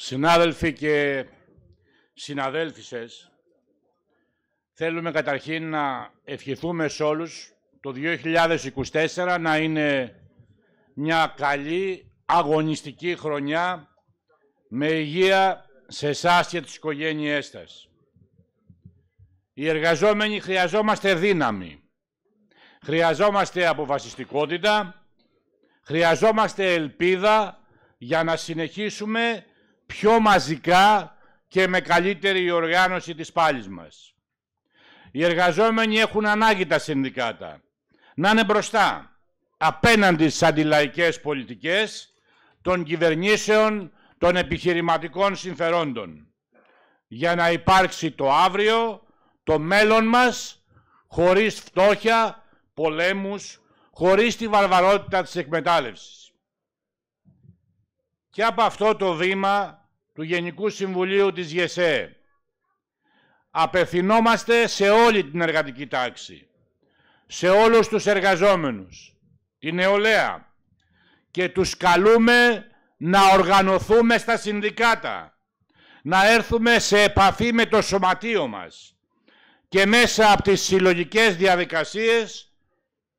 Συνάδελφοι και συναδέλφισες, θέλουμε καταρχήν να ευχηθούμε σε όλους το 2024 να είναι μια καλή αγωνιστική χρονιά με υγεία σε εσάς και τις οικογένειές σας. Οι εργαζόμενοι χρειαζόμαστε δύναμη. Χρειαζόμαστε αποφασιστικότητα, χρειαζόμαστε ελπίδα για να συνεχίσουμε πιο μαζικά και με καλύτερη οργάνωση της πάλης μας. Οι εργαζόμενοι έχουν ανάγκη τα συνδικάτα να είναι μπροστά απέναντι στις αντιλαϊκές πολιτικές των κυβερνήσεων των επιχειρηματικών συμφερόντων για να υπάρξει το αύριο, το μέλλον μας χωρίς φτώχεια, πολέμους, χωρίς τη βαρβαρότητα της εκμετάλλευσης. Και από αυτό το βήμα του Γενικού Συμβουλίου της ΓΕΣΕ. Απευθυνόμαστε σε όλη την εργατική τάξη, σε όλους τους εργαζόμενους, την νεολαία και τους καλούμε να οργανωθούμε στα συνδικάτα, να έρθουμε σε επαφή με το σωματείο μας και μέσα από τις συλλογικές διαδικασίες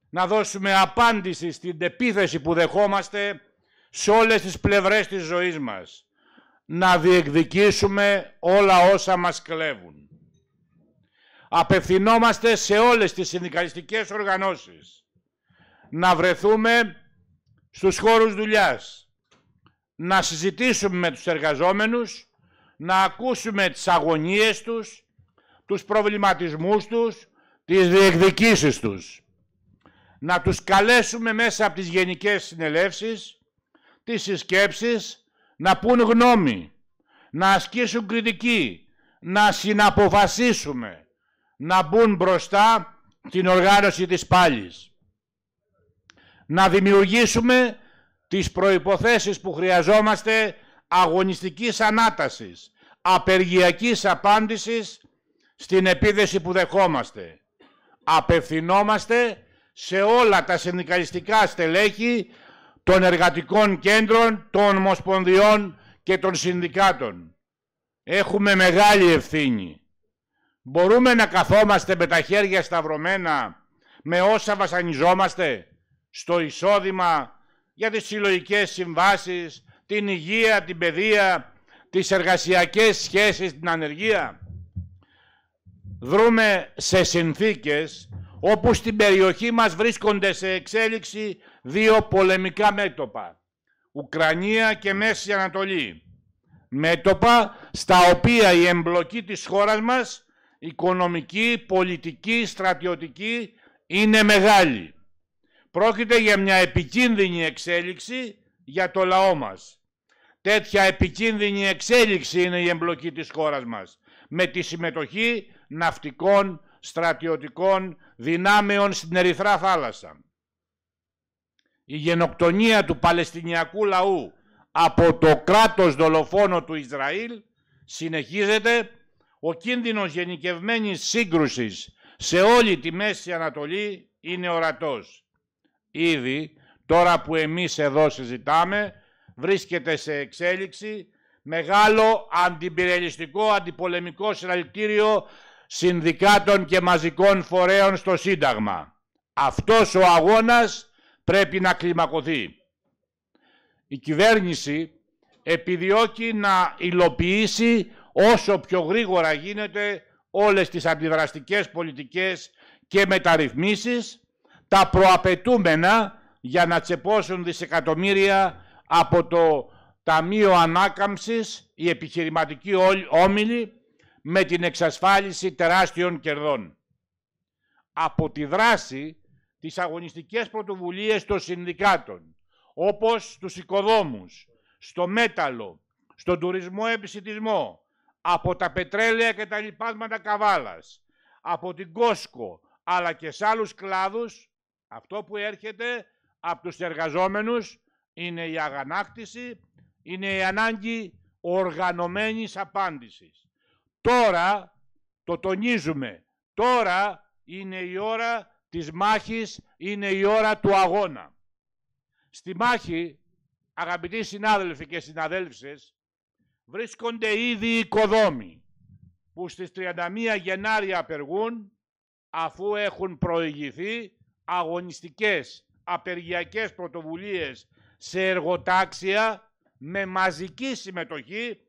να δώσουμε απάντηση στην επίθεση που δεχόμαστε σε όλες τις πλευρές της ζωής μας να διεκδικήσουμε όλα όσα μας κλέβουν. Απευθυνόμαστε σε όλες τις συνδικαλιστικές οργανώσεις να βρεθούμε στους χώρους δουλειάς, να συζητήσουμε με τους εργαζόμενους, να ακούσουμε τις αγωνίες τους, τους προβληματισμούς τους, τις διεκδικήσεις τους. Να τους καλέσουμε μέσα από τις γενικές συνελεύσεις, τις συσκέψεις, να πούν γνώμη, να ασκήσουν κριτική, να συναποφασίσουμε, να μπουν μπροστά την οργάνωση της πάλης. Να δημιουργήσουμε τις προϋποθέσεις που χρειαζόμαστε αγωνιστικής ανάτασης, απεργιακής απάντησης στην επίδεση που δεχόμαστε. Απευθυνόμαστε σε όλα τα συνδικαλιστικά στελέχη των εργατικών κέντρων, των ομοσπονδιών και των συνδικάτων. Έχουμε μεγάλη ευθύνη. Μπορούμε να καθόμαστε με τα χέρια σταυρωμένα με όσα βασανιζόμαστε στο εισόδημα για τις συλλογικές συμβάσεις, την υγεία, την παιδεία, τις εργασιακές σχέσεις, την ανεργία. Δρούμε σε συνθήκες όπου στην περιοχή μας βρίσκονται σε εξέλιξη δύο πολεμικά μέτωπα, Ουκρανία και Μέση Ανατολή. Μέτωπα στα οποία η εμπλοκή της χώρας μας, οικονομική, πολιτική, στρατιωτική, είναι μεγάλη. Πρόκειται για μια επικίνδυνη εξέλιξη για το λαό μας. Τέτοια επικίνδυνη εξέλιξη είναι η εμπλοκή της χώρας μας, με τη συμμετοχή ναυτικών στρατιωτικών δυνάμεων στην Ερυθρά θάλασσα. Η γενοκτονία του Παλαιστινιακού λαού από το κράτος δολοφόνο του Ισραήλ συνεχίζεται. Ο κίνδυνος γενικευμένης σύγκρουσης σε όλη τη Μέση Ανατολή είναι ορατός. Ήδη τώρα που εμείς εδώ συζητάμε βρίσκεται σε εξέλιξη μεγάλο αντιπυρελιστικό αντιπολεμικό συναλλητήριο συνδικάτων και μαζικών φορέων στο Σύνταγμα. Αυτός ο αγώνας πρέπει να κλιμακωθεί. Η κυβέρνηση επιδιώκει να υλοποιήσει όσο πιο γρήγορα γίνεται όλες τις αντιδραστικές πολιτικές και μεταρρυθμίσεις, τα προαπαιτούμενα για να τσεπώσουν δισεκατομμύρια από το Ταμείο Ανάκαμψης, η επιχειρηματική όμιλη με την εξασφάλιση τεράστιων κερδών. Από τη δράση τις αγωνιστικές πρωτοβουλίες των συνδικάτων, όπως στους οικοδόμους, στο μέταλλο, στον τουρισμό επισητισμό, από τα πετρέλαια και τα λοιπάσματα καβάλας, από την Κόσκο, αλλά και σε άλλους κλάδους, αυτό που έρχεται από τους εργαζόμενους είναι η αγανάκτηση, είναι η ανάγκη οργανωμένης απάντησης. Τώρα το τονίζουμε. Τώρα είναι η ώρα της μάχης, είναι η ώρα του αγώνα. Στη μάχη, αγαπητοί συνάδελφοι και συναδέλφισες, βρίσκονται ήδη οι οικοδόμοι που στις 31 Γενάρη απεργούν αφού έχουν προηγηθεί αγωνιστικές απεργιακές πρωτοβουλίες σε εργοτάξια με μαζική συμμετοχή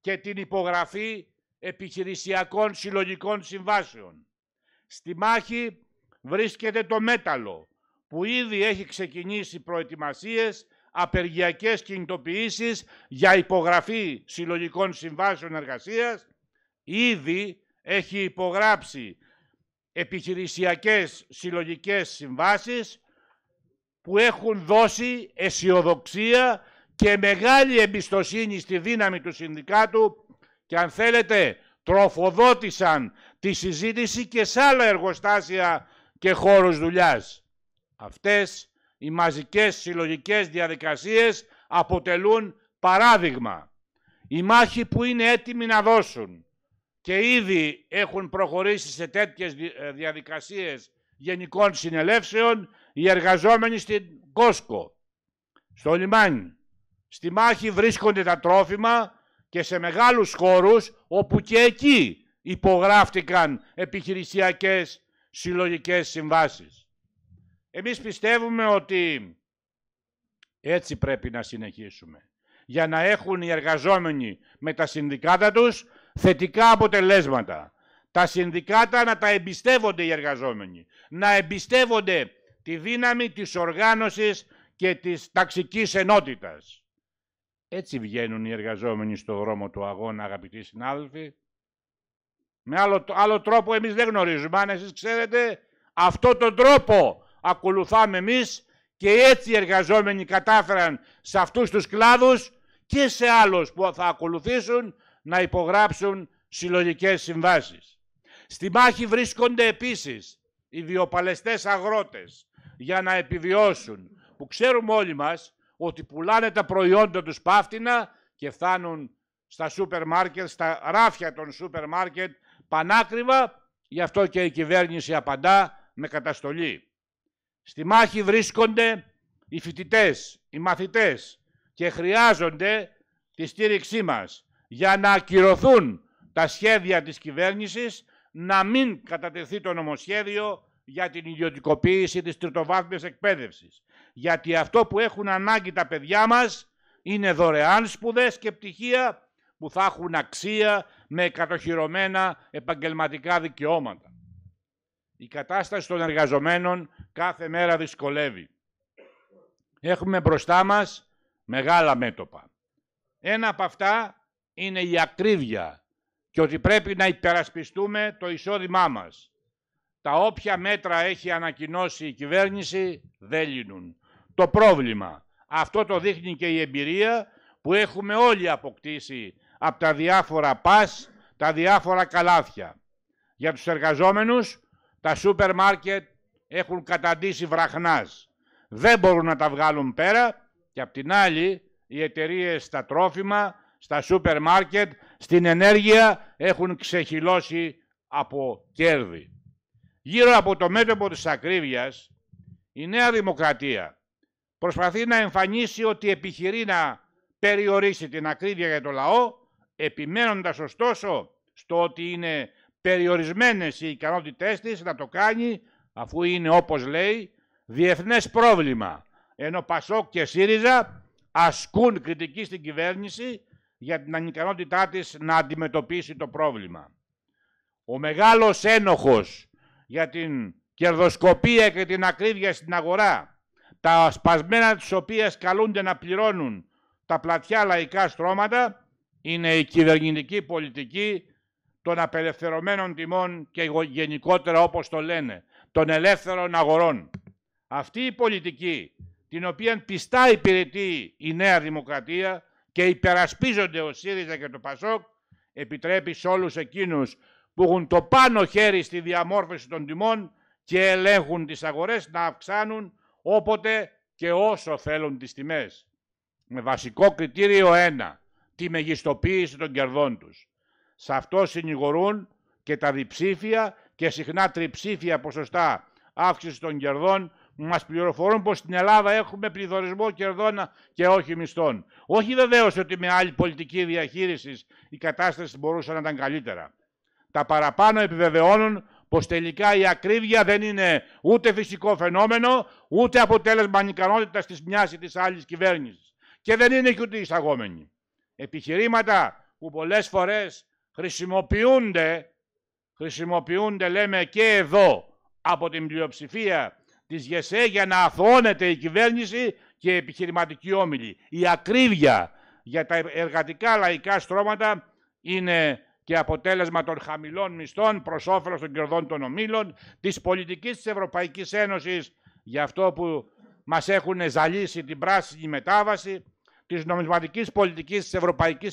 και την υπογραφή επιχειρησιακών συλλογικών συμβάσεων. Στη μάχη βρίσκεται το μέταλλο που ήδη έχει ξεκινήσει προετοιμασίες, απεργιακές κινητοποιήσεις για υπογραφή συλλογικών συμβάσεων εργασίας. Ήδη έχει υπογράψει επιχειρησιακές συλλογικές συμβάσεις που έχουν δώσει αισιοδοξία και μεγάλη εμπιστοσύνη στη δύναμη του συνδικάτου και αν θέλετε τροφοδότησαν τη συζήτηση και σε άλλα εργοστάσια και χώρους δουλειάς. Αυτές οι μαζικές συλλογικές διαδικασίες αποτελούν παράδειγμα. Οι μάχη που είναι έτοιμοι να δώσουν και ήδη έχουν προχωρήσει σε τέτοιες ε, διαδικασίες γενικών συνελεύσεων οι εργαζόμενοι στην Κόσκο, στο λιμάνι. Στη μάχη βρίσκονται τα τρόφιμα και σε μεγάλους χώρους όπου και εκεί υπογράφτηκαν επιχειρησιακές συλλογικές συμβάσεις. Εμείς πιστεύουμε ότι έτσι πρέπει να συνεχίσουμε για να έχουν οι εργαζόμενοι με τα συνδικάτα τους θετικά αποτελέσματα. Τα συνδικάτα να τα εμπιστεύονται οι εργαζόμενοι, να εμπιστεύονται τη δύναμη της οργάνωσης και της ταξικής ενότητας. Έτσι βγαίνουν οι εργαζόμενοι στο δρόμο του αγώνα, αγαπητοί συνάδελφοι. Με άλλο, άλλο τρόπο εμείς δεν γνωρίζουμε. Αν εσείς ξέρετε, αυτό τον τρόπο ακολουθάμε εμείς και έτσι οι εργαζόμενοι κατάφεραν σε αυτούς τους κλάδους και σε άλλους που θα ακολουθήσουν να υπογράψουν συλλογικές συμβάσεις. Στη μάχη βρίσκονται επίσης οι βιοπαλαιστές αγρότες για να επιβιώσουν, που ξέρουμε όλοι μας ότι πουλάνε τα προϊόντα τους πάφτινα και φτάνουν στα σούπερ στα ράφια των σούπερ μάρκετ πανάκριβα, γι' αυτό και η κυβέρνηση απαντά με καταστολή. Στη μάχη βρίσκονται οι φοιτητές, οι μαθητές και χρειάζονται τη στήριξή μας για να ακυρωθούν τα σχέδια της κυβέρνησης να μην κατατεθεί το νομοσχέδιο για την ιδιωτικοποίηση της τριτοβάθμιας εκπαίδευσης γιατί αυτό που έχουν ανάγκη τα παιδιά μας είναι δωρεάν σπουδές και πτυχία που θα έχουν αξία με κατοχυρωμένα επαγγελματικά δικαιώματα. Η κατάσταση των εργαζομένων κάθε μέρα δυσκολεύει. Έχουμε μπροστά μας μεγάλα μέτωπα. Ένα από αυτά είναι η ακρίβεια και ότι πρέπει να υπερασπιστούμε το εισόδημά μας. Τα όποια μέτρα έχει ανακοινώσει η κυβέρνηση δεν λύνουν το πρόβλημα. Αυτό το δείχνει και η εμπειρία που έχουμε όλοι αποκτήσει από τα διάφορα πας, τα διάφορα καλάθια. Για τους εργαζόμενους, τα σούπερ μάρκετ έχουν καταντήσει βραχνάς. Δεν μπορούν να τα βγάλουν πέρα και απ' την άλλη οι εταιρείες στα τρόφιμα, στα σούπερ μάρκετ, στην ενέργεια έχουν ξεχυλώσει από κέρδη. Γύρω από το μέτωπο της ακρίβειας, η Νέα Δημοκρατία προσπαθεί να εμφανίσει ότι επιχειρεί να περιορίσει την ακρίβεια για το λαό, επιμένοντας ωστόσο στο ότι είναι περιορισμένες οι ικανότητές της να το κάνει, αφού είναι όπως λέει, διεθνές πρόβλημα. Ενώ Πασόκ και ΣΥΡΙΖΑ ασκούν κριτική στην κυβέρνηση για την ανικανότητά της να αντιμετωπίσει το πρόβλημα. Ο μεγάλος ένοχος για την κερδοσκοπία και την ακρίβεια στην αγορά τα σπασμένα τις οποίες καλούνται να πληρώνουν τα πλατιά λαϊκά στρώματα είναι η κυβερνητική πολιτική των απελευθερωμένων τιμών και γενικότερα όπως το λένε, των ελεύθερων αγορών. Αυτή η πολιτική την οποία πιστά υπηρετεί η Νέα Δημοκρατία και υπερασπίζονται ο ΣΥΡΙΖΑ και το ΠΑΣΟΚ επιτρέπει σε όλους εκείνους που έχουν το πάνω χέρι στη διαμόρφωση των τιμών και ελέγχουν τις αγορές να αυξάνουν όποτε και όσο θέλουν τις τιμές. Με βασικό κριτήριο ένα, τη μεγιστοποίηση των κερδών τους. Σε αυτό συνηγορούν και τα διψήφια και συχνά τριψήφια ποσοστά αύξησης των κερδών που μας πληροφορούν πως στην Ελλάδα έχουμε πληθωρισμό κερδών και όχι μισθών. Όχι βεβαίως ότι με άλλη πολιτική διαχείρισης η κατάσταση μπορούσε να ήταν καλύτερα. Τα παραπάνω επιβεβαιώνουν πως τελικά η ακρίβεια δεν είναι ούτε φυσικό φαινόμενο, ούτε αποτέλεσμα ανικανότητας της μιας ή της άλλης κυβέρνησης. Και δεν είναι και ούτε εισαγόμενη. Επιχειρήματα που πολλές φορές χρησιμοποιούνται, χρησιμοποιούνται λέμε και εδώ από την πλειοψηφία της ΓΕΣΕ για να αθώνεται η κυβέρνηση και η επιχειρηματική όμιλη. Η ακρίβεια για τα εργατικά λαϊκά στρώματα είναι και αποτέλεσμα των χαμηλών μισθών προς όφελος των κερδών των ομίλων, της πολιτικής της Ευρωπαϊκής Ένωσης για αυτό που μας έχουν ζαλίσει την πράσινη μετάβαση, της νομισματικής πολιτικής της Ευρωπαϊκής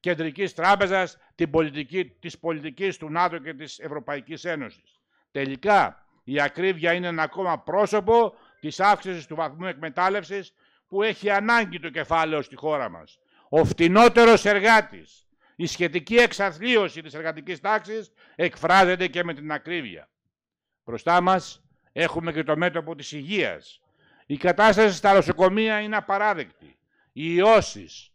Κεντρικής Τράπεζας, τη πολιτική της πολιτικής του ΝΑΤΟ και της Ευρωπαϊκής Ένωσης. Τελικά, η ακρίβεια είναι ένα ακόμα πρόσωπο της αύξησης του βαθμού εκμετάλλευσης που έχει ανάγκη το κεφάλαιο στη χώρα μας. Ο φτηνότερος εργάτης, η σχετική εξαθλίωση της εργατικής τάξης εκφράζεται και με την ακρίβεια. Μπροστά μας έχουμε και το μέτωπο της υγείας. Η κατάσταση στα νοσοκομεία είναι απαράδεκτη. Οι ιώσεις,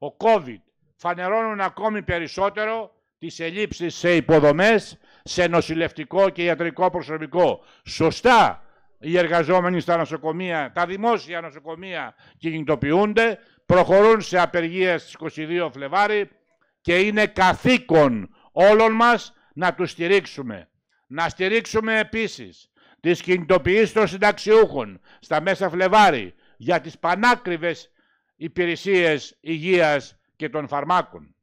ο COVID, φανερώνουν ακόμη περισσότερο τις ελλείψεις σε υποδομές, σε νοσηλευτικό και ιατρικό προσωπικό. Σωστά οι εργαζόμενοι στα νοσοκομεία, τα δημόσια νοσοκομεία κινητοποιούνται, προχωρούν σε απεργία στις 22 Φλεβάρι και είναι καθήκον όλων μας να τους στηρίξουμε. Να στηρίξουμε επίσης τις κινητοποιήσεις των συνταξιούχων στα μέσα Φλεβάρι για τις πανάκριβες υπηρεσίες υγείας και των φαρμάκων.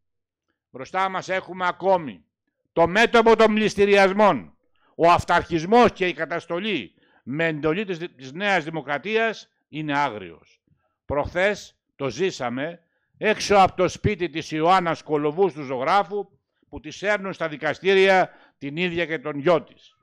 Μπροστά μας έχουμε ακόμη το μέτωπο των μνηστηριασμών, ο αυταρχισμός και η καταστολή με εντολή της Νέας Δημοκρατίας είναι άγριος. Προχθές το ζήσαμε, έξω από το σπίτι της Ιωάννας Κολοβούς του ζωγράφου, που τη έρνουν στα δικαστήρια την ίδια και τον γιο της.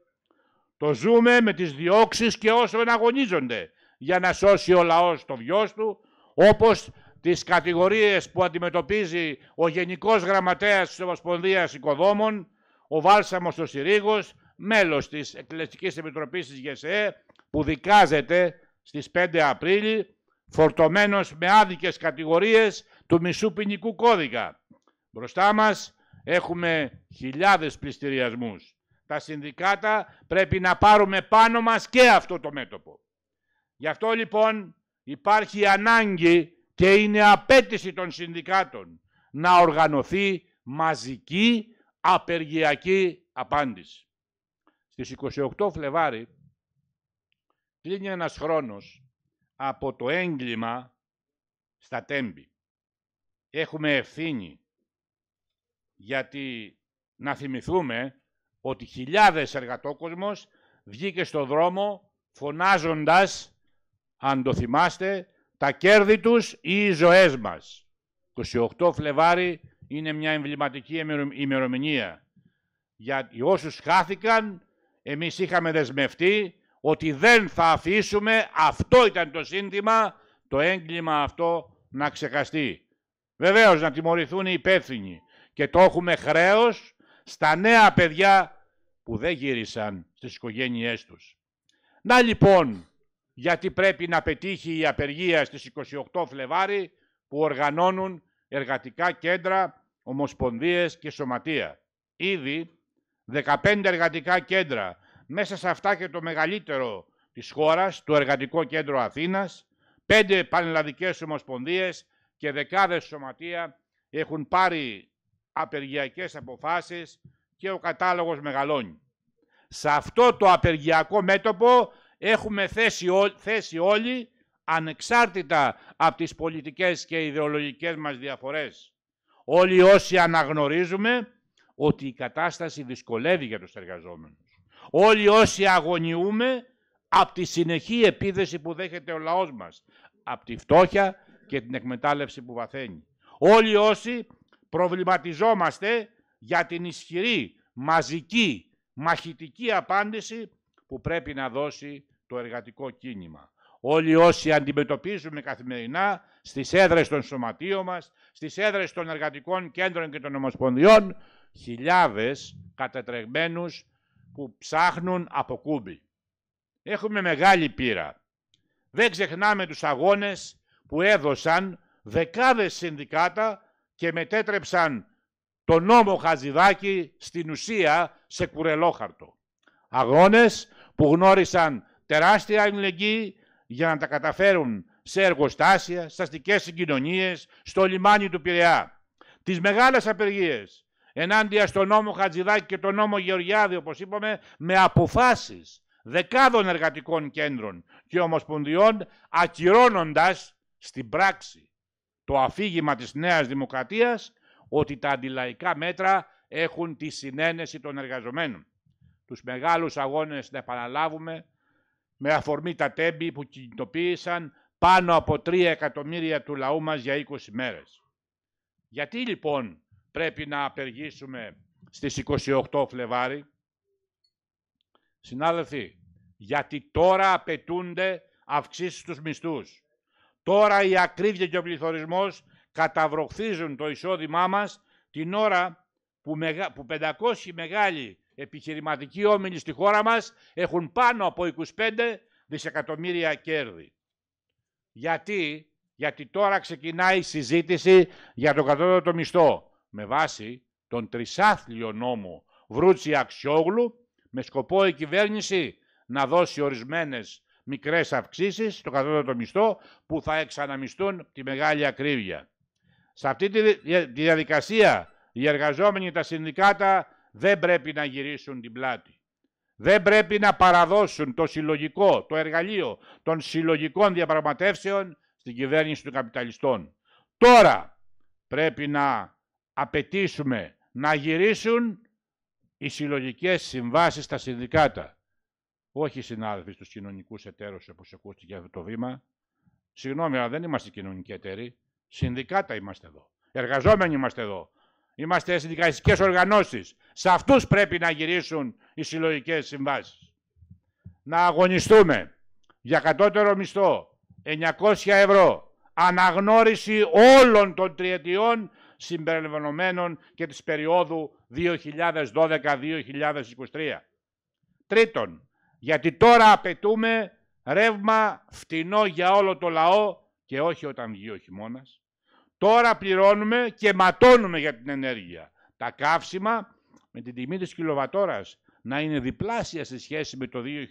Το ζούμε με τις διώξεις και όσο εναγωνίζονται για να σώσει ο λαός το βιός του, όπως τις κατηγορίες που αντιμετωπίζει ο Γενικός Γραμματέας της Ομοσπονδίας Οικοδόμων, ο Βάλσαμος ο Συρίγος, μέλος της Εκκλησικής Επιτροπής της ΓΕΣΕ, που δικάζεται στις 5 Απρίλη φορτωμένος με άδικες κατηγορίες του μισού ποινικού κώδικα. Μπροστά μας έχουμε χιλιάδες πληστηριασμούς. Τα συνδικάτα πρέπει να πάρουμε πάνω μας και αυτό το μέτωπο. Γι' αυτό λοιπόν υπάρχει ανάγκη και είναι απέτηση των συνδικάτων να οργανωθεί μαζική απεργιακή απάντηση. Στις 28 Φλεβάρι κλείνει ένας χρόνος από το έγκλημα στα τέμπη. Έχουμε ευθύνη, γιατί να θυμηθούμε ότι χιλιάδες εργατόκοσμος βγήκε στο δρόμο φωνάζοντας, αν το θυμάστε, τα κέρδη τους ή οι ζωές μας. 28 Φλεβάρι είναι μια εμβληματική ημερομηνία. Για όσους χάθηκαν, εμείς είχαμε δεσμευτεί ότι δεν θα αφήσουμε, αυτό ήταν το σύνθημα, το έγκλημα αυτό να ξεχαστεί. Βεβαίως να τιμωρηθούν οι υπεύθυνοι και το έχουμε χρέος στα νέα παιδιά που δεν γύρισαν στις οικογένειές τους. Να λοιπόν, γιατί πρέπει να πετύχει η απεργία στις 28 Φλεβάρι που οργανώνουν εργατικά κέντρα, ομοσπονδίες και σωματεία. Ήδη 15 εργατικά κέντρα μέσα σε αυτά και το μεγαλύτερο της χώρας, το Εργατικό Κέντρο Αθήνας, πέντε πανελλαδικές ομοσπονδίες και δεκάδες σωματεία έχουν πάρει απεργιακές αποφάσεις και ο κατάλογος μεγαλώνει. Σε αυτό το απεργιακό μέτωπο έχουμε θέσει, όλοι ανεξάρτητα από τις πολιτικές και ιδεολογικές μας διαφορές. Όλοι όσοι αναγνωρίζουμε ότι η κατάσταση δυσκολεύει για τους εργαζόμενους. Όλοι όσοι αγωνιούμε από τη συνεχή επίδεση που δέχεται ο λαός μας, από τη φτώχεια και την εκμετάλλευση που βαθαίνει. Όλοι όσοι προβληματιζόμαστε για την ισχυρή, μαζική, μαχητική απάντηση που πρέπει να δώσει το εργατικό κίνημα. Όλοι όσοι αντιμετωπίζουμε καθημερινά στις έδρες των σωματείων μας, στις έδρες των εργατικών κέντρων και των ομοσπονδιών, χιλιάδες κατατρεγμένους που ψάχνουν από κούμπι. Έχουμε μεγάλη πείρα. Δεν ξεχνάμε τους αγώνες που έδωσαν δεκάδες συνδικάτα και μετέτρεψαν το νόμο Χαζιδάκη στην ουσία σε κουρελόχαρτο. Αγώνες που γνώρισαν τεράστια αλληλεγγύη για να τα καταφέρουν σε εργοστάσια, στις αστικές συγκοινωνίες, στο λιμάνι του Πειραιά. Τις μεγάλες απεργίες ενάντια στον νόμο Χατζηδάκη και τον νόμο Γεωργιάδη, όπως είπαμε, με αποφάσεις δεκάδων εργατικών κέντρων και ομοσπονδιών, ακυρώνοντας στην πράξη το αφήγημα της Νέας Δημοκρατίας ότι τα αντιλαϊκά μέτρα έχουν τη συνένεση των εργαζομένων. Τους μεγάλους αγώνες να επαναλάβουμε με αφορμή τα τέμπη που κινητοποίησαν πάνω από 3 εκατομμύρια του λαού μας για 20 μέρες. Γιατί λοιπόν πρέπει να απεργήσουμε στις 28 Φλεβάρι. Συνάδελφοι, γιατί τώρα απαιτούνται αυξήσεις στους μισθούς. Τώρα η ακρίβεια και ο πληθωρισμός καταβροχθίζουν το εισόδημά μας την ώρα που, 500 μεγάλοι επιχειρηματικοί όμιλοι στη χώρα μας έχουν πάνω από 25 δισεκατομμύρια κέρδη. Γιατί, γιατί τώρα ξεκινάει η συζήτηση για το κατώτατο μισθό με βάση τον τρισάθλιο νόμο Βρούτσι Αξιόγλου με σκοπό η κυβέρνηση να δώσει ορισμένες μικρές αυξήσεις στο κατώτατο μισθό που θα εξαναμιστούν τη μεγάλη ακρίβεια. Σε αυτή τη διαδικασία οι εργαζόμενοι τα συνδικάτα δεν πρέπει να γυρίσουν την πλάτη. Δεν πρέπει να παραδώσουν το συλλογικό, το εργαλείο των συλλογικών διαπραγματεύσεων στην κυβέρνηση των καπιταλιστών. Τώρα πρέπει να απαιτήσουμε να γυρίσουν οι συλλογικές συμβάσεις στα συνδικάτα. Όχι οι συνάδελφοι στους κοινωνικούς εταίρους, όπως ακούστηκε αυτό το βήμα. Συγγνώμη, αλλά δεν είμαστε κοινωνικοί εταίροι. Συνδικάτα είμαστε εδώ. Εργαζόμενοι είμαστε εδώ. Είμαστε συνδικαλιστικές οργανώσεις. Σε αυτούς πρέπει να γυρίσουν οι συλλογικές συμβάσεις. Να αγωνιστούμε για κατώτερο μισθό 900 ευρώ, αναγνώριση όλων των τριετιών συμπεριλαμβανομένων και της περίοδου 2012-2023. Τρίτον, γιατί τώρα απαιτούμε ρεύμα φτηνό για όλο το λαό και όχι όταν βγει ο χειμώνας. Τώρα πληρώνουμε και ματώνουμε για την ενέργεια. Τα καύσιμα με την τιμή της κιλοβατόρας να είναι διπλάσια σε σχέση με το 2020,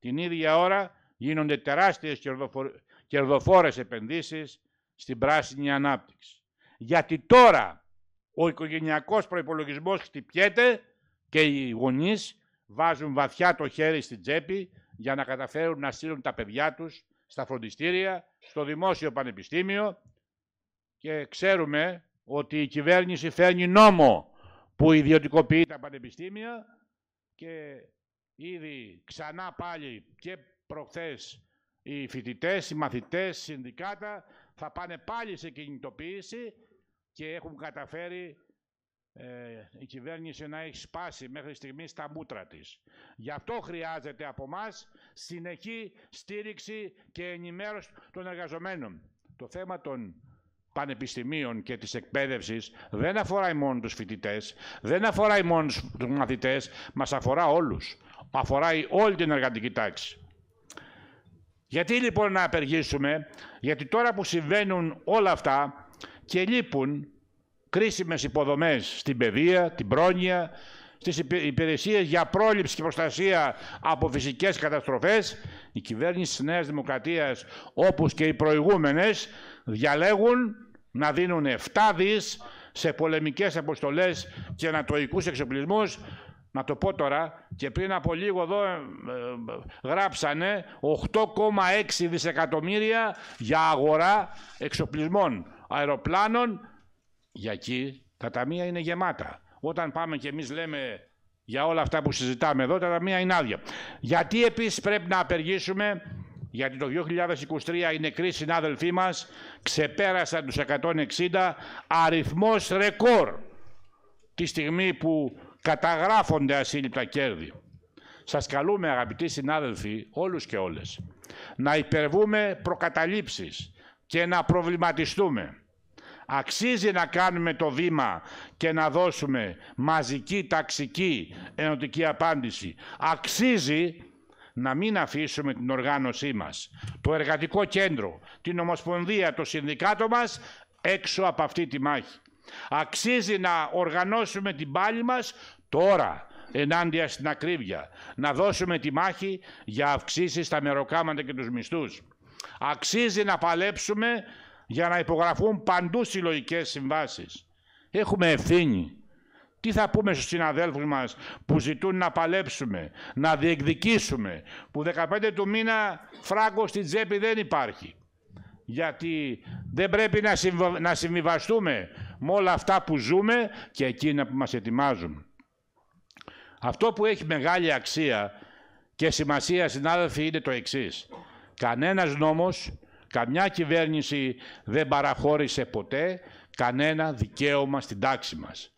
την ίδια ώρα γίνονται τεράστιες κερδοφο... κερδοφόρες επενδύσεις στην πράσινη ανάπτυξη. Γιατί τώρα ο οικογενειακός προϋπολογισμός χτυπιέται και οι γονείς βάζουν βαθιά το χέρι στην τσέπη για να καταφέρουν να στείλουν τα παιδιά τους στα φροντιστήρια, στο δημόσιο πανεπιστήμιο και ξέρουμε ότι η κυβέρνηση φέρνει νόμο που ιδιωτικοποιεί τα πανεπιστήμια και ήδη ξανά πάλι και προχθές οι φοιτητές, οι μαθητές, οι συνδικάτα θα πάνε πάλι σε κινητοποίηση και έχουν καταφέρει ε, η κυβέρνηση να έχει σπάσει μέχρι στιγμής τα μούτρα της. Γι' αυτό χρειάζεται από εμά συνεχή στήριξη και ενημέρωση των εργαζομένων. Το θέμα των πανεπιστημίων και της εκπαίδευσης δεν αφορά μόνο τους φοιτητές, δεν αφορά μόνο τους μαθητές, μας αφορά όλους. Αφορά όλη την εργατική τάξη. Γιατί λοιπόν να απεργήσουμε, γιατί τώρα που συμβαίνουν όλα αυτά, και λείπουν κρίσιμες υποδομές στην παιδεία, την πρόνοια, στις υπηρεσίες για πρόληψη και προστασία από φυσικές καταστροφές, η κυβέρνηση της Νέας Δημοκρατίας, όπως και οι προηγούμενες, διαλέγουν να δίνουν 7 δις σε πολεμικές αποστολές και ανατοικούς εξοπλισμούς, να το πω τώρα, και πριν από λίγο εδώ ε, ε, γράψανε 8,6 δισεκατομμύρια για αγορά εξοπλισμών αεροπλάνων, για εκεί τα ταμεία είναι γεμάτα. Όταν πάμε και εμείς λέμε για όλα αυτά που συζητάμε εδώ, τα ταμεία είναι άδεια. Γιατί επίσης πρέπει να απεργήσουμε, γιατί το 2023 οι νεκροί συνάδελφοί μας ξεπέρασαν τους 160 αριθμός ρεκόρ τη στιγμή που καταγράφονται ασύλληπτα κέρδη. Σας καλούμε αγαπητοί συνάδελφοι, όλους και όλες, να υπερβούμε προκαταλήψεις, και να προβληματιστούμε. Αξίζει να κάνουμε το βήμα και να δώσουμε μαζική, ταξική, ενωτική απάντηση. Αξίζει να μην αφήσουμε την οργάνωσή μας, το εργατικό κέντρο, την Ομοσπονδία, το συνδικάτο μας έξω από αυτή τη μάχη. Αξίζει να οργανώσουμε την πάλη μας τώρα, ενάντια στην ακρίβεια. Να δώσουμε τη μάχη για αυξήσεις στα μεροκάματα και τους μισθούς. Αξίζει να παλέψουμε για να υπογραφούν παντού συλλογικές συμβάσεις. Έχουμε ευθύνη. Τι θα πούμε στους συναδέλφους μας που ζητούν να παλέψουμε, να διεκδικήσουμε, που 15 του μήνα φράγκο στην τσέπη δεν υπάρχει. Γιατί δεν πρέπει να, να συμβιβαστούμε με όλα αυτά που ζούμε και εκείνα που μας ετοιμάζουν. Αυτό που έχει μεγάλη αξία και σημασία, συνάδελφοι, είναι το εξής. Κανένας νόμος, καμιά κυβέρνηση δεν παραχώρησε ποτέ κανένα δικαίωμα στην τάξη μας.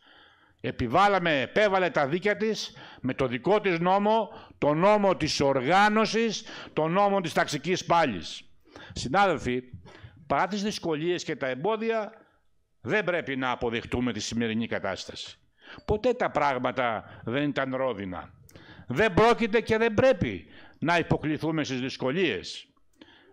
Επιβάλαμε, επέβαλε τα δίκαια της με το δικό της νόμο, το νόμο της οργάνωσης, το νόμο της ταξικής πάλης. Συνάδελφοι, παρά τις δυσκολίες και τα εμπόδια, δεν πρέπει να αποδεχτούμε τη σημερινή κατάσταση. Ποτέ τα πράγματα δεν ήταν ρόδινα. Δεν πρόκειται και δεν πρέπει να υποκληθούμε στις δυσκολίες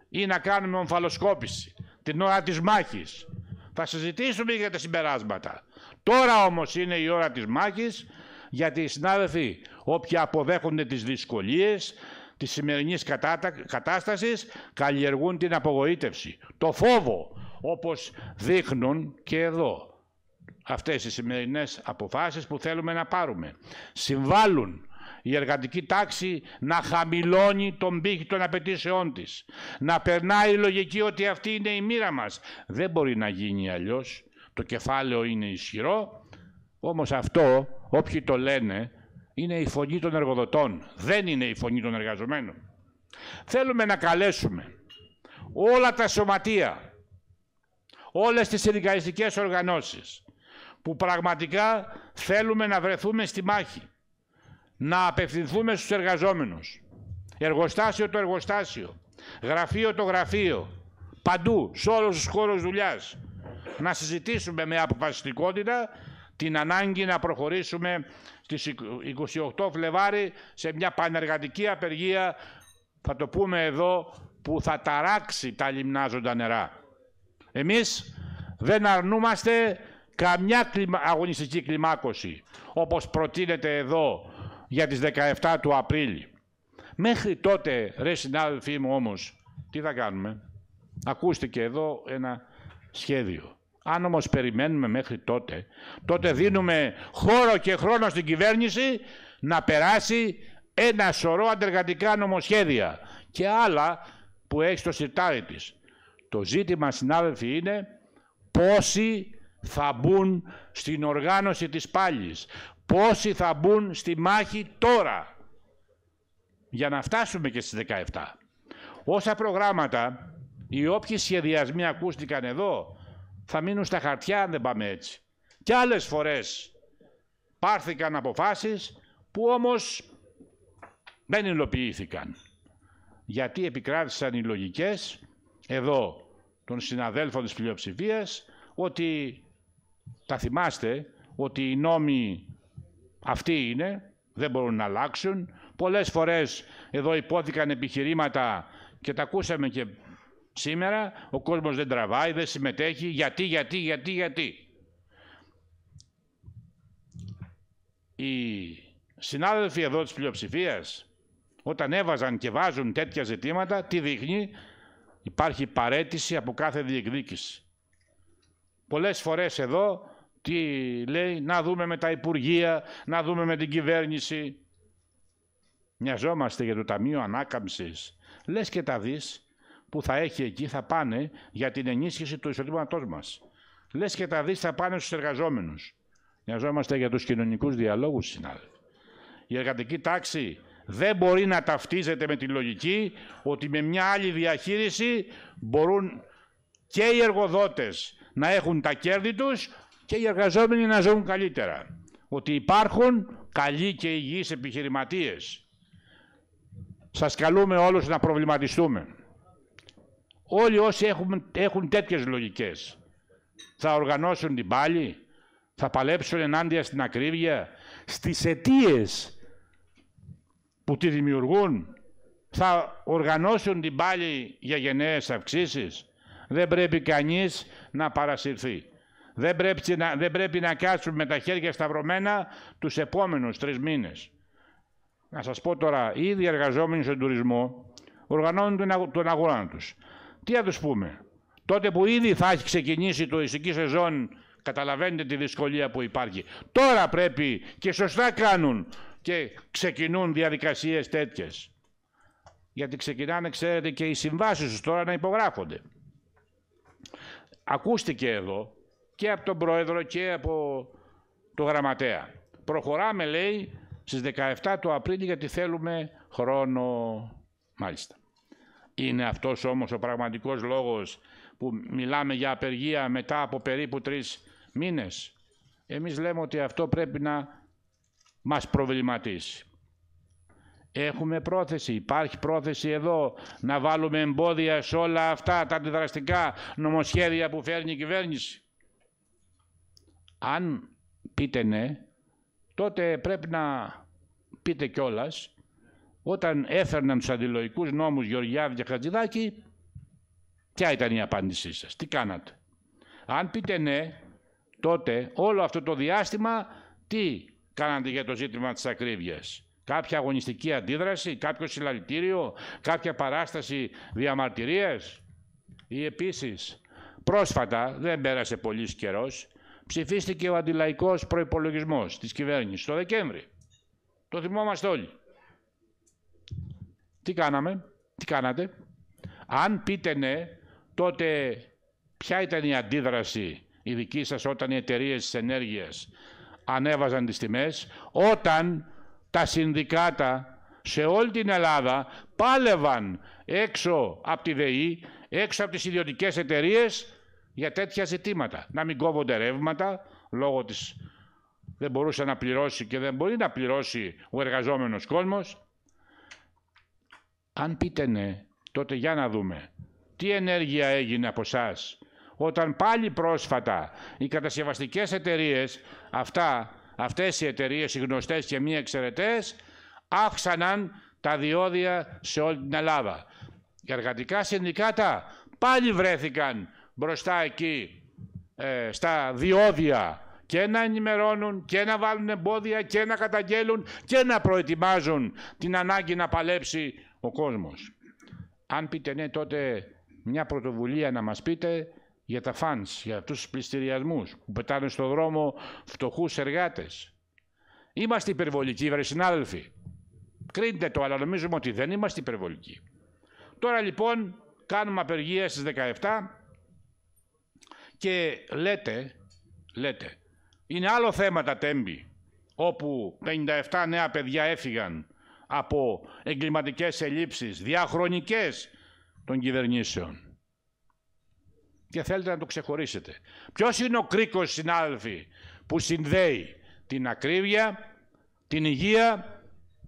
ή να κάνουμε ομφαλοσκόπηση την ώρα της μάχης. Θα συζητήσουμε για τα συμπεράσματα. Τώρα όμως είναι η ώρα της μάχης γιατί οι συνάδελφοι όποιοι αποδέχονται τις δυσκολίες της σημερινής κατάστασης καλλιεργούν την απογοήτευση, το φόβο όπως δείχνουν και εδώ αυτές οι σημερινές αποφάσεις που θέλουμε να πάρουμε. Συμβάλλουν η εργατική τάξη να χαμηλώνει τον πύχη των απαιτήσεών της. Να περνάει η λογική ότι αυτή είναι η μοίρα μας. Δεν μπορεί να γίνει αλλιώς. Το κεφάλαιο είναι ισχυρό, όμως αυτό όποιοι το λένε είναι η φωνή των εργοδοτών. Δεν είναι η φωνή των εργαζομένων. Θέλουμε να καλέσουμε όλα τα σωματεία, όλες τις συνδικαλιστικές οργανώσεις που πραγματικά θέλουμε να βρεθούμε στη μάχη να απευθυνθούμε στους εργαζόμενους. Εργοστάσιο το εργοστάσιο, γραφείο το γραφείο, παντού, σε όλους τους χώρους δουλειάς. Να συζητήσουμε με αποφασιστικότητα την ανάγκη να προχωρήσουμε στις 28 Φλεβάρι σε μια πανεργατική απεργία, θα το πούμε εδώ, που θα ταράξει τα λιμνάζοντα νερά. Εμείς δεν αρνούμαστε καμιά αγωνιστική κλιμάκωση, όπως προτείνεται εδώ για τις 17 του Απρίλη. Μέχρι τότε, ρε συνάδελφοί μου όμως, τι θα κάνουμε. Ακούστηκε εδώ ένα σχέδιο. Αν όμως περιμένουμε μέχρι τότε, τότε δίνουμε χώρο και χρόνο στην κυβέρνηση να περάσει ένα σωρό αντεργατικά νομοσχέδια και άλλα που έχει στο σιρτάρι της. Το ζήτημα, συνάδελφοι, είναι πόσοι θα μπουν στην οργάνωση της πάλης, πόσοι θα μπουν στη μάχη τώρα για να φτάσουμε και στις 17. Όσα προγράμματα οι όποιοι σχεδιασμοί ακούστηκαν εδώ θα μείνουν στα χαρτιά αν δεν πάμε έτσι. Και άλλες φορές πάρθηκαν αποφάσεις που όμως δεν υλοποιήθηκαν. Γιατί επικράτησαν οι λογικές εδώ των συναδέλφων της πλειοψηφίας ότι τα θυμάστε ότι οι νόμοι αυτοί είναι, δεν μπορούν να αλλάξουν. Πολλές φορές εδώ υπόθηκαν επιχειρήματα και τα ακούσαμε και σήμερα. Ο κόσμος δεν τραβάει, δεν συμμετέχει. Γιατί, γιατί, γιατί, γιατί. Οι συνάδελφοι εδώ της πλειοψηφίας, όταν έβαζαν και βάζουν τέτοια ζητήματα, τι δείχνει, υπάρχει παρέτηση από κάθε διεκδίκηση. Πολλές φορές εδώ τι λέει, να δούμε με τα Υπουργεία, να δούμε με την κυβέρνηση. Μοιαζόμαστε για το Ταμείο Ανάκαμψης. Λες και τα δεις που θα έχει εκεί θα πάνε για την ενίσχυση του εισοδήματός μας. Λες και τα δεις θα πάνε στους εργαζόμενους. Μοιαζόμαστε για τους κοινωνικούς διαλόγους, συνάδελφοι. Η εργατική τάξη δεν μπορεί να ταυτίζεται με τη λογική ότι με μια άλλη διαχείριση μπορούν και οι εργοδότες να έχουν τα κέρδη τους και οι εργαζόμενοι να ζουν καλύτερα. Ότι υπάρχουν καλοί και υγιείς επιχειρηματίες. Σας καλούμε όλους να προβληματιστούμε. Όλοι όσοι έχουν, έχουν τέτοιες λογικές θα οργανώσουν την πάλη, θα παλέψουν ενάντια στην ακρίβεια, στις αιτίες που τη δημιουργούν, θα οργανώσουν την πάλη για γενναίες αυξήσεις. Δεν πρέπει κανείς να παρασυρθεί. Δεν πρέπει να, δεν πρέπει να με τα χέρια σταυρωμένα τους επόμενους τρεις μήνες. Να σας πω τώρα, ήδη οι εργαζόμενοι στον τουρισμό οργανώνουν τον αγώνα τους. Τι θα τους πούμε. Τότε που ήδη θα έχει ξεκινήσει το ισική σεζόν, καταλαβαίνετε τη δυσκολία που υπάρχει. Τώρα πρέπει και σωστά κάνουν και ξεκινούν διαδικασίες τέτοιες. Γιατί ξεκινάνε, ξέρετε, και οι συμβάσεις τους τώρα να υπογράφονται. Ακούστηκε εδώ και από τον Πρόεδρο και από τον Γραμματέα. Προχωράμε, λέει, στις 17 του Απρίλη γιατί θέλουμε χρόνο. Μάλιστα. Είναι αυτός όμως ο πραγματικός λόγος που μιλάμε για απεργία μετά από περίπου τρεις μήνες. Εμείς λέμε ότι αυτό πρέπει να μας προβληματίσει. Έχουμε πρόθεση, υπάρχει πρόθεση εδώ να βάλουμε εμπόδια σε όλα αυτά τα αντιδραστικά νομοσχέδια που φέρνει η κυβέρνηση αν πείτε ναι, τότε πρέπει να πείτε κιόλας όταν έφερναν τους αντιλογικούς νόμους Γεωργιάδη και Χατζηδάκη, ποια ήταν η απάντησή σας, τι κάνατε. Αν πείτε ναι, τότε όλο αυτό το διάστημα τι κάνατε για το ζήτημα της ακρίβειας. Κάποια αγωνιστική αντίδραση, κάποιο συλλαλητήριο, κάποια παράσταση διαμαρτυρίες. Ή επίσης, πρόσφατα, δεν πέρασε πολύς καιρός, ψηφίστηκε ο αντιλαϊκός προϋπολογισμός της κυβέρνησης το Δεκέμβρη. Το θυμόμαστε όλοι. Τι κάναμε, τι κάνατε. Αν πείτε ναι, τότε ποια ήταν η αντίδραση η δική σας όταν οι εταιρείες της ενέργειας ανέβαζαν τις τιμές, όταν τα συνδικάτα σε όλη την Ελλάδα πάλευαν έξω από τη ΔΕΗ, έξω από τις ιδιωτικές εταιρείες για τέτοια ζητήματα. Να μην κόβονται ρεύματα λόγω της δεν μπορούσε να πληρώσει και δεν μπορεί να πληρώσει ο εργαζόμενος κόσμος. Αν πείτε ναι, τότε για να δούμε. Τι ενέργεια έγινε από εσάς όταν πάλι πρόσφατα οι κατασκευαστικές εταιρείες, αυτά, αυτές οι εταιρείες, οι γνωστές και μη εξαιρετές, αύξαναν τα διόδια σε όλη την Ελλάδα. Οι εργατικά συνδικάτα πάλι βρέθηκαν μπροστά εκεί ε, στα διόδια και να ενημερώνουν και να βάλουν εμπόδια και να καταγγέλουν και να προετοιμάζουν την ανάγκη να παλέψει ο κόσμος. Αν πείτε ναι τότε μια πρωτοβουλία να μας πείτε για τα φανς, για αυτούς τους πληστηριασμούς που πετάνε στον δρόμο φτωχούς εργάτες. Είμαστε υπερβολικοί, βρε συνάδελφοι. Κρίνετε το, αλλά νομίζουμε ότι δεν είμαστε υπερβολικοί. Τώρα λοιπόν κάνουμε απεργία στις και λέτε, λέτε, είναι άλλο θέμα τα τέμπη, όπου 57 νέα παιδιά έφυγαν από εγκληματικές ελλείψεις, διαχρονικές των κυβερνήσεων. Και θέλετε να το ξεχωρίσετε. Ποιος είναι ο κρίκος, συνάδελφοι, που συνδέει την ακρίβεια, την υγεία,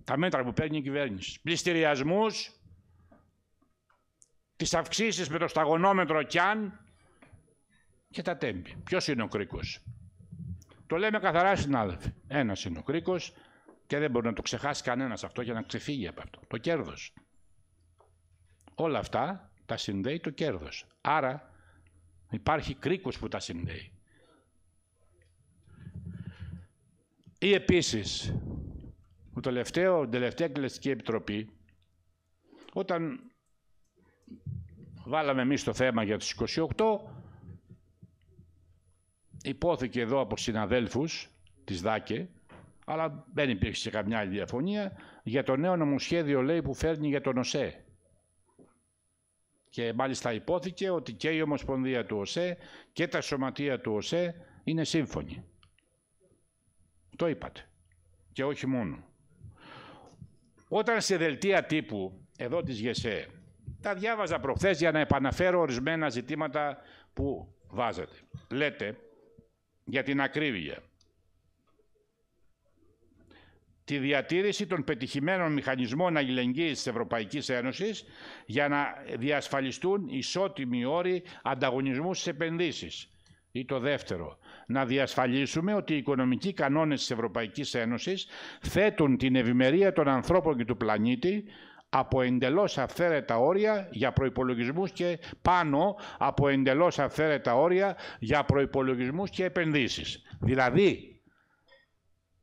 τα μέτρα που παίρνει η κυβέρνηση, πληστηριασμούς, τις αυξήσεις με το σταγονόμετρο κι αν, και τα τέμπη. Ποιος είναι ο κρίκος. Το λέμε καθαρά συνάδελφοι. Ένας είναι ο κρίκος και δεν μπορεί να το ξεχάσει κανένας αυτό για να ξεφύγει από αυτό. Το κέρδος. Όλα αυτά τα συνδέει το κέρδος. Άρα υπάρχει κρίκος που τα συνδέει. Ή επίσης, το τελευταίο, τελευταία επιτροπή, Επιτροπή, όταν βάλαμε εμείς το θέμα για τις 28, υπόθηκε εδώ από συναδέλφους της ΔΑΚΕ, αλλά δεν υπήρξε καμιά άλλη διαφωνία, για το νέο νομοσχέδιο λέει που φέρνει για τον ΟΣΕ. Και μάλιστα υπόθηκε ότι και η Ομοσπονδία του ΟΣΕ και τα σωματεία του ΟΣΕ είναι σύμφωνοι. Το είπατε. Και όχι μόνο. Όταν σε δελτία τύπου, εδώ της ΓΕΣΕ, τα διάβαζα προχθές για να επαναφέρω ορισμένα ζητήματα που βάζετε. Λέτε για την ακρίβεια. Τη διατήρηση των πετυχημένων μηχανισμών αλληλεγγύης της Ευρωπαϊκής Ένωσης για να διασφαλιστούν ισότιμοι όροι ανταγωνισμού στις επενδύσεις. Ή το δεύτερο, να διασφαλίσουμε ότι οι οικονομικοί κανόνες της Ευρωπαϊκής Ένωσης θέτουν την ευημερία των ανθρώπων και του πλανήτη από εντελώς αυθαίρετα όρια για προϋπολογισμούς και πάνω από εντελώς αυθαίρετα όρια για προϋπολογισμούς και επενδύσεις. Δηλαδή,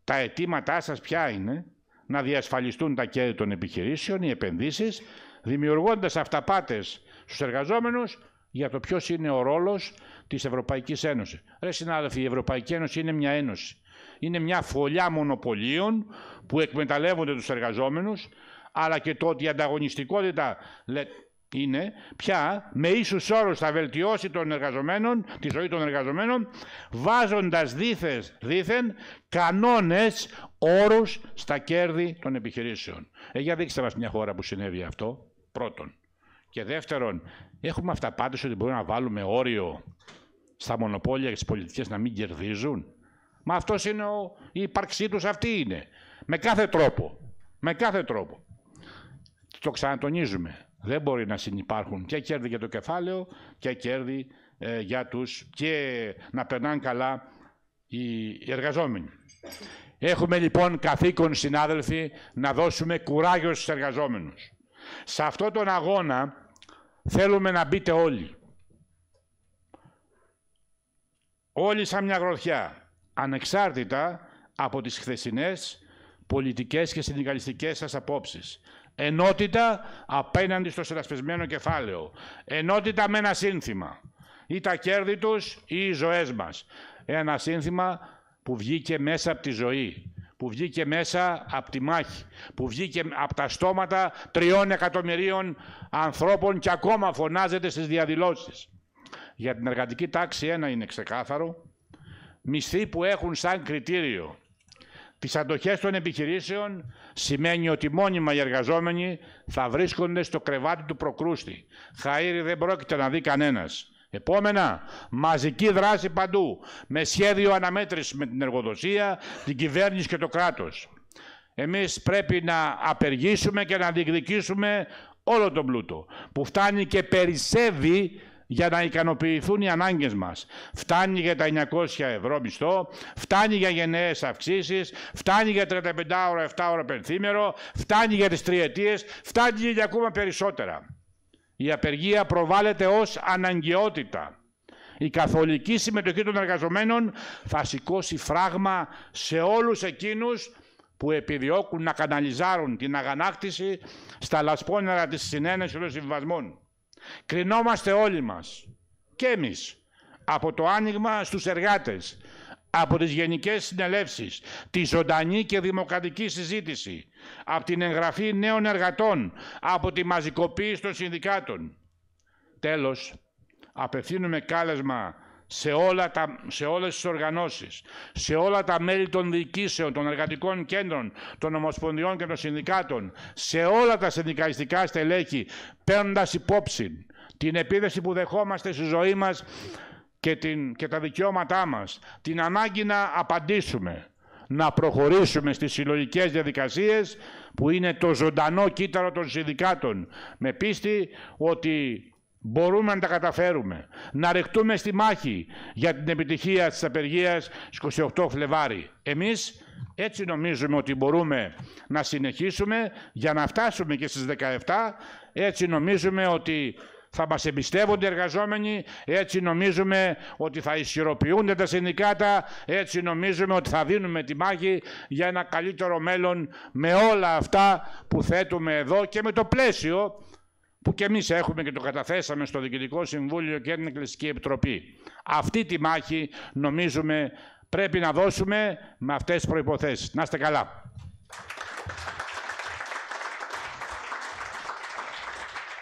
τα αιτήματά σας ποια είναι να διασφαλιστούν τα κέρδη των επιχειρήσεων, οι επενδύσεις, δημιουργώντας αυταπάτες στους εργαζόμενους για το ποιος είναι ο ρόλος της Ευρωπαϊκής Ένωσης. Ρε συνάδελφοι, η Ευρωπαϊκή Ένωση είναι μια ένωση. Είναι μια φωλιά μονοπωλίων που εκμεταλλεύονται τους εργαζόμενους, αλλά και το ότι η ανταγωνιστικότητα είναι πια με ίσους όρους θα βελτιώσει των εργαζομένων, τη ζωή των εργαζομένων βάζοντας δίθες, δίθεν κανόνες όρους στα κέρδη των επιχειρήσεων. Ε, για δείξτε μας μια χώρα που συνέβη αυτό, πρώτον. Και δεύτερον, έχουμε αυτά πάντως ότι μπορούμε να βάλουμε όριο στα μονοπόλια και στις πολιτικές να μην κερδίζουν. Μα αυτός είναι ο, η ύπαρξή τους αυτή είναι. Με κάθε τρόπο. Με κάθε τρόπο το ξανατονίζουμε. Δεν μπορεί να συνεπάρχουν και κέρδη για το κεφάλαιο και κέρδη ε, για τους και να περνάνε καλά οι, εργαζόμενοι. Έχουμε λοιπόν καθήκον, συνάδελφοι, να δώσουμε κουράγιο στους εργαζόμενους. Σε αυτόν τον αγώνα θέλουμε να μπείτε όλοι. Όλοι σαν μια γροθιά, ανεξάρτητα από τις χθεσινές πολιτικές και συνδικαλιστικές σας απόψεις. Ενότητα απέναντι στο συνασπισμένο κεφάλαιο. Ενότητα με ένα σύνθημα. Ή τα κέρδη τους ή οι ζωές μας. Ένα σύνθημα που βγήκε μέσα από τη ζωή που βγήκε μέσα από τη μάχη, που βγήκε από τα στόματα τριών εκατομμυρίων ανθρώπων και ακόμα φωνάζεται στις διαδηλώσεις. Για την εργατική τάξη ένα είναι ξεκάθαρο, μισθοί που έχουν σαν κριτήριο τις αντοχές των επιχειρήσεων σημαίνει ότι μόνιμα οι εργαζόμενοι θα βρίσκονται στο κρεβάτι του προκρούστη. Χαΐρι δεν πρόκειται να δει κανένας. Επόμενα, μαζική δράση παντού, με σχέδιο αναμέτρησης με την εργοδοσία, την κυβέρνηση και το κράτος. Εμείς πρέπει να απεργήσουμε και να διεκδικήσουμε όλο τον πλούτο, που φτάνει και περισσεύει για να ικανοποιηθούν οι ανάγκες μας. Φτάνει για τα 900 ευρώ μισθό, φτάνει για γενναίες αυξήσεις, φτάνει για 35 ώρα, 7 ώρα πενθήμερο, φτάνει για τις τριετίες, φτάνει για ακόμα περισσότερα. Η απεργία προβάλλεται ως αναγκαιότητα. Η καθολική συμμετοχή των εργαζομένων θα σηκώσει φράγμα σε όλους εκείνους που επιδιώκουν να καναλιζάρουν την αγανάκτηση στα λασπόνερα της συνένεσης των συμβασμών. Κρινόμαστε όλοι μας. Και εμείς. Από το άνοιγμα στους εργάτες. Από τις γενικές συνελεύσεις. Τη ζωντανή και δημοκρατική συζήτηση. Από την εγγραφή νέων εργατών. Από τη μαζικοποίηση των συνδικάτων. Τέλος, απευθύνουμε κάλεσμα σε, όλα τα, σε όλες τις οργανώσεις, σε όλα τα μέλη των διοικήσεων, των εργατικών κέντρων, των ομοσπονδιών και των συνδικάτων, σε όλα τα συνδικαλιστικά στελέχη, παίρνοντας υπόψη την επίδεση που δεχόμαστε στη ζωή μας και, την, και τα δικαιώματά μας, την ανάγκη να απαντήσουμε, να προχωρήσουμε στις συλλογικές διαδικασίες που είναι το ζωντανό κύτταρο των συνδικάτων, με πίστη ότι Μπορούμε να τα καταφέρουμε. Να ρεχτούμε στη μάχη για την επιτυχία της απεργίας 28 Φλεβάρι. Εμείς έτσι νομίζουμε ότι μπορούμε να συνεχίσουμε για να φτάσουμε και στις 17. Έτσι νομίζουμε ότι θα μας εμπιστεύονται οι εργαζόμενοι, έτσι νομίζουμε ότι θα ισχυροποιούνται τα συνδικάτα, έτσι νομίζουμε ότι θα δίνουμε τη μάχη για ένα καλύτερο μέλλον με όλα αυτά που θέτουμε εδώ και με το πλαίσιο που και εμείς έχουμε και το καταθέσαμε στο Διοικητικό Συμβούλιο και την Εκκλησική Επιτροπή. Αυτή τη μάχη νομίζουμε πρέπει να δώσουμε με αυτές τις προϋποθέσεις. Να είστε καλά.